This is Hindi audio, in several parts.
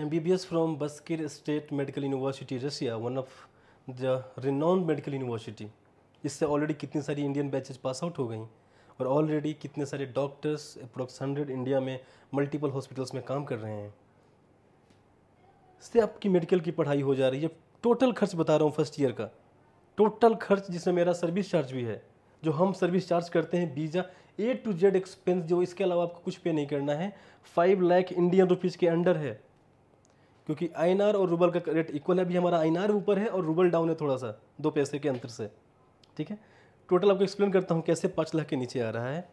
MBBS from Baskir State Medical University, Russia, one of the renowned medical university. इससे ऑलरेडी कितनी सारी इंडियन बैचेज पास आउट हो गई और ऑलरेडी कितने सारे डॉक्टर्स अप्रोक्स हंड्रेड इंडिया में मल्टीपल हॉस्पिटल्स में काम कर रहे हैं इससे आपकी मेडिकल की पढ़ाई हो जा रही है टोटल खर्च बता रहा हूँ फर्स्ट ईयर का टोटल खर्च जिसमें मेरा सर्विस चार्ज भी है जो हम सर्विस चार्ज करते हैं बीजा ए टू जेड एक्सपेंस जो इसके अलावा आपको कुछ पे नहीं करना है फाइव लाख इंडियन रुपीज़ के अंडर है क्योंकि आई और रूबल का रेट इक्वल है अभी हमारा आई ऊपर है और रूबल डाउन है थोड़ा सा दो पैसे के अंतर से ठीक है टोटल आपको एक्सप्लेन करता हूँ कैसे पाँच लाख के नीचे आ रहा है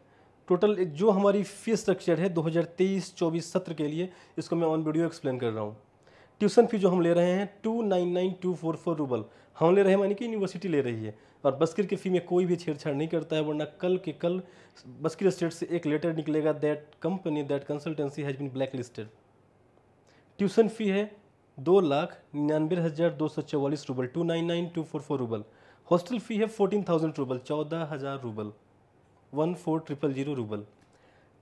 टोटल जो हमारी फीस स्ट्रक्चर है 2023-24 सत्र के लिए इसको मैं ऑन वीडियो एक्सप्लेन कर रहा हूँ ट्यूशन फी जो हम ले रहे हैं two nine nine two four four rouble हम ले रहे हैं मानी कि यूनिवर्सिटी ले रही है और बस्किर की फ़ी में कोई भी छेड़छाड़ नहीं करता है वरना कल के कल बस्किर स्टेट से एक लेटर निकलेगा that company that consultancy has been blacklisted tuition fee है दो लाख निन्यानवे हज़ार दो सौ चवालीस rouble two nine nine two four four rouble hostel fee है फोर्टीन थाउजेंड रूबल चौदह हज़ार rouble one four triple zero rouble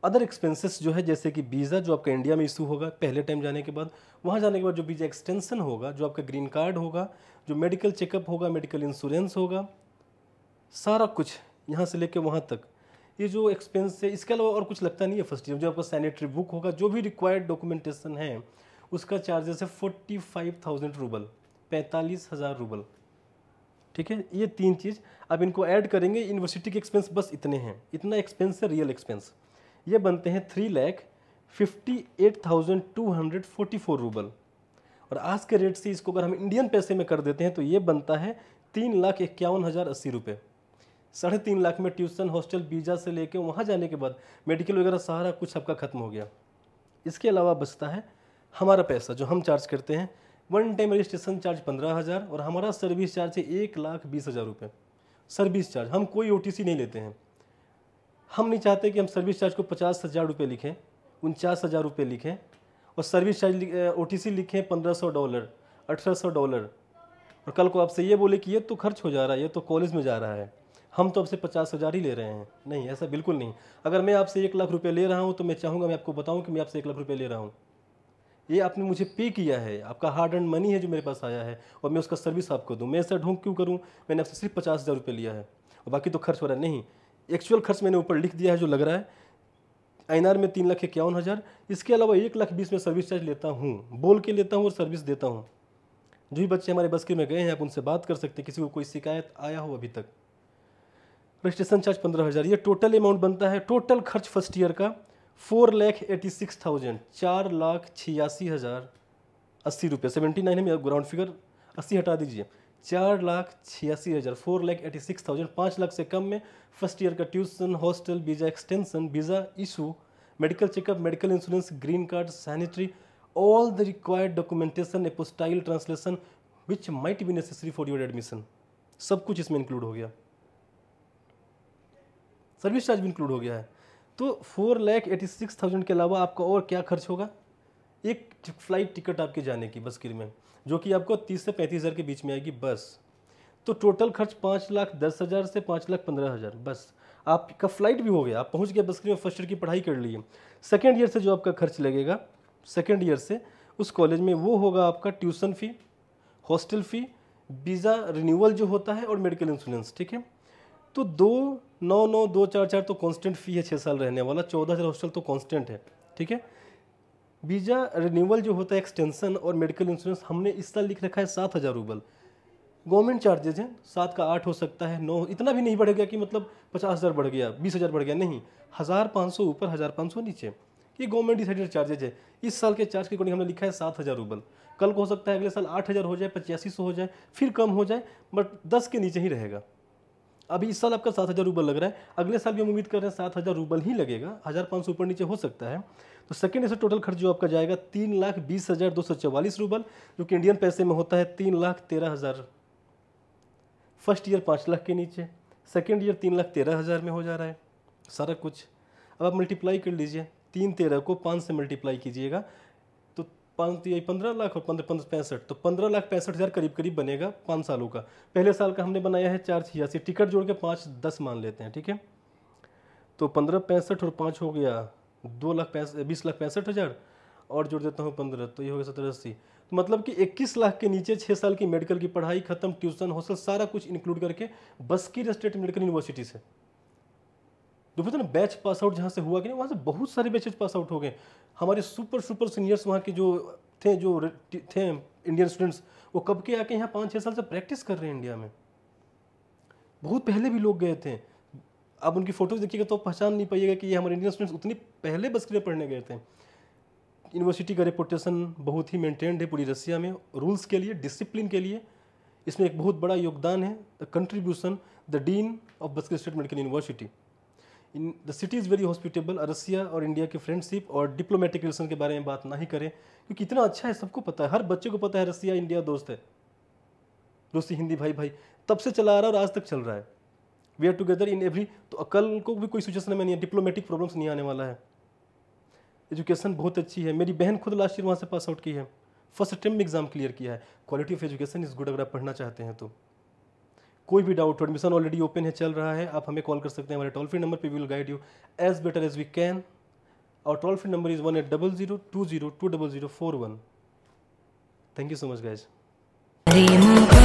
other expenses जो है जैसे कि वीज़ा जो आपका इंडिया में इशू होगा पहले टाइम जाने के बाद वहाँ जाने के बाद जो वीज़ा एक्सटेंसन होगा जो आपका ग्रीन कार्ड होगा जो मेडिकल चेकअप होगा मेडिकल इंश्योरेंस होगा सारा कुछ यहाँ से लेकर वहाँ तक ये जो एक्सपेंस है इसके अलावा और कुछ लगता नहीं है फर्स्ट ईयर जो आपका सैनिटरी बुक होगा जो भी रिक्वायर्ड डॉक्यूमेंटेशन है उसका चार्जेस है फोर्टी फाइव थाउजेंड रूबल पैंतालीस हज़ार रूबल ठीक है ये तीन चीज़ अब इनको ऐड करेंगे यूनिवर्सिटी के एक्सपेंस बस इतने हैं इतना एक्सपेंस है रियल एक्सपेंस ये बनते हैं three lakh fifty eight thousand two hundred forty four rouble और आज के रेट से इसको अगर हम इंडियन पैसे में कर देते हैं तो ये बनता है तीन लाख इक्यावन हज़ार अस्सी रुपये साढ़े तीन लाख में ट्यूशन हॉस्टल वीज़ा से लेके वहाँ जाने के बाद मेडिकल वगैरह सारा कुछ आपका ख़त्म हो गया इसके अलावा बचता है हमारा पैसा जो हम चार्ज करते हैं वन टाइम रजिस्ट्रेशन चार्ज पंद्रह हज़ार और हमारा सर्विस चार्ज है एक लाख बीस हज़ार रुपये सर्विस चार्ज हम कोई ओ नहीं लेते हैं हम नहीं चाहते कि हम सर्विस चार्ज को पचास हज़ार रुपये लिखें उनचास हज़ार रुपये लिखें और service charge O T C लिखें पंद्रह सौ डॉलर अठारह सौ डॉलर और कल को आपसे ये बोले कि ये तो खर्च हो जा रहा है ये तो कॉलेज में जा रहा है हम तो आपसे पचास हज़ार ही ले रहे हैं नहीं ऐसा बिल्कुल नहीं अगर मैं आपसे एक लाख रुपये ले रहा हूँ तो मैं चाहूँगा मैं आपको बताऊँ कि मैं आपसे एक लाख रुपये ले रहा हूँ ये आपने मुझे पे किया है आपका हार्ड एंड मनी है जो मेरे पास आया है और मैं उसका सर्विस आपको दूँ मैं ऐसा ढोंग क्यों करूँ मैंने आपसे सिर्फ पचास हज़ार रुपये लिया है और बाकी तो खर्च हो रहा है नहीं एक्चुअल खर्च मैंने ऊपर लिख दिया है जो लग रहा है एन में तीन लाख इक्यावन हज़ार इसके अलावा एक लाख बीस में सर्विस चार्ज लेता हूँ बोल के लेता हूँ और सर्विस देता हूँ जो भी बच्चे हमारे बस के में गए हैं आप उनसे बात कर सकते हैं किसी को कोई शिकायत आया हो अभी तक रजिस्ट्रेशन चार्ज पंद्रह हज़ार ये टोटल अमाउंट बनता है टोटल खर्च फर्स्ट ईयर का four lakh eighty six thousand चार लाख छियासी हज़ार अस्सी रुपये सेवेंटी नाइन है मेरा ग्राउंड फिगर अस्सी हटा दीजिए चार लाख छियासी हज़ार four lakh eighty six thousand पाँच लाख से कम में फर्स्ट ईयर का tuition hostel visa extension visa issue medical checkup medical insurance green card sanitary all the required documentation a apostille translation which might be necessary for your admission सब कुछ इसमें इंक्लूड हो गया सर्विस चार्ज भी इंक्लूड हो गया है तो four lakh eighty six thousand के अलावा आपका और क्या खर्च होगा एक फ्लाइट टिकट आपके जाने की बस के में जो कि आपको तीस से पैंतीस हज़ार के बीच में आएगी बस तो टोटल खर्च पाँच लाख दस हज़ार से पाँच लाख पंद्रह हज़ार बस आपका फ़्लाइट भी हो गया आप पहुंच गए बस्करी में फर्स्ट ईयर की पढ़ाई कर लिए सेकेंड ईयर से जो आपका खर्च लगेगा सेकेंड ईयर से उस कॉलेज में वो होगा आपका tuition fee hostel fee visa renewal जो होता है और मेडिकल इंश्योरेंस ठीक है तो दो नौ नौ दो चार चार तो कांस्टेंट फी है छः साल रहने वाला चौदह हज़ार हॉस्टल तो कांस्टेंट है ठीक है वीज़ा रिन्यूअल जो होता है एक्सटेंशन और मेडिकल इंश्योरेंस हमने इस साल लिख रखा है सात हज़ार रूबल गवर्नमेंट चार्जेज हैं सात का आठ हो सकता है नौ इतना भी नहीं बढ़ गया कि मतलब पचास हज़ार बढ़ गया बीस हज़ार बढ़ गया नहीं हज़ार पाँच सौ ऊपर हज़ार पाँच सौ नीचे ये गवर्नमेंट डिसाइडेड चार्जेज है इस साल के चार्ज के अकॉर्डिंग हमने लिखा है सात हज़ार रूबल कल को हो सकता है अगले साल आठ हज़ार हो जाए पचासी सौ हो जाए फिर कम हो जाए बट दस के नीचे ही रहेगा अभी इस साल आपका सात हज़ार रूबल लग रहा है अगले साल भी हम उम्मीद कर रहे हैं सात हज़ार रूबल ही लगेगा हज़ार पाँच सौ ऊपर नीचे हो सकता है तो सेकेंड ऐसे टोटल खर्च जो आपका जाएगा तीन लाख बीस हज़ार दो सौ चवालीस रूबल जो कि इंडियन पैसे में होता है तीन लाख तेरह हज़ार फर्स्ट ईयर पाँच लाख के नीचे सेकेंड ईयर तीन लाख तेरह हज़ार में हो जा रहा है सारा कुछ अब आप मल्टीप्लाई कर लीजिए तीन तेरह को पाँच से मल्टीप्लाई कीजिएगा पाँच पंद्रह लाख और पंद्रह पैंसठ तो पंद्रह लाख पैंसठ हज़ार करीब करीब बनेगा पाँच सालों का पहले साल का हमने बनाया है चार छियासी टिकट जोड़ के पाँच दस मान लेते हैं ठीक है तो पंद्रह पैंसठ और पाँच हो गया दो लाख पैंसठ बीस लाख पैंसठ हज़ार और जोड़ देता हूँ पंद्रह तो ये हो गया सत्रह अस्सी तो मतलब कि इक्कीस लाख के नीचे छः साल की मेडिकल की पढ़ाई खत्म ट्यूशन हॉस्टल सारा कुछ इंक्लूड करके बस की स्टेट मेडिकल यूनिवर्सिटी से तो फिर ना बैच पास आउट जहाँ से हुआ कि नहीं वहाँ से बहुत सारे बैचेज पास आउट हो गए हमारे सुपर सुपर सीनियर्स वहाँ के जो थे जो थे इंडियन स्टूडेंट्स वो कब के आके यहाँ पाँच छः साल से प्रैक्टिस कर रहे हैं इंडिया में बहुत पहले भी लोग गए थे आप उनकी फ़ोटोज़ देखिएगा तो पहचान नहीं पाइएगा कि ये हमारे इंडियन स्टूडेंट्स उतने पहले बस के लिए पढ़ने गए थे यूनिवर्सिटी का रेपुटेशन बहुत ही मेंटेन्ड है पूरी रसिया में रूल्स के लिए डिसिप्लिन के लिए इसमें एक बहुत बड़ा योगदान है the contribution the dean of Bashkir state medical university in the city is very hospitable Russia और इंडिया की फ्रेंडशिप और डिप्लोमेटिक रिलेशन के बारे में बात ना ही करें क्योंकि इतना अच्छा है सबको पता है हर बच्चे को पता है रसिया इंडिया दोस्त है रूसी हिंदी भाई भाई तब से चला आ रहा है और आज तक चल रहा है we are together in every तो अकल को भी कोई सिचुएशन में नहीं है डिप्लोमेटिक प्रॉब्लम्स नहीं आने वाला है एजुकेशन बहुत अच्छी है मेरी बहन खुद लास्ट ईयर वहाँ से पास आउट की है फर्स्ट अटैम्प में एग्ज़ाम क्लियर किया है quality of education is good अगर आप पढ़ना चाहते हैं तो कोई भी डाउट एडमिशन ऑलरेडी ओपन है चल रहा है आप हमें कॉल कर सकते हैं हमारे टोल फ्री नंबर पे we will guide you as better as we can और toll free number is one eight double zero two zero two double zero four one thank you so much guys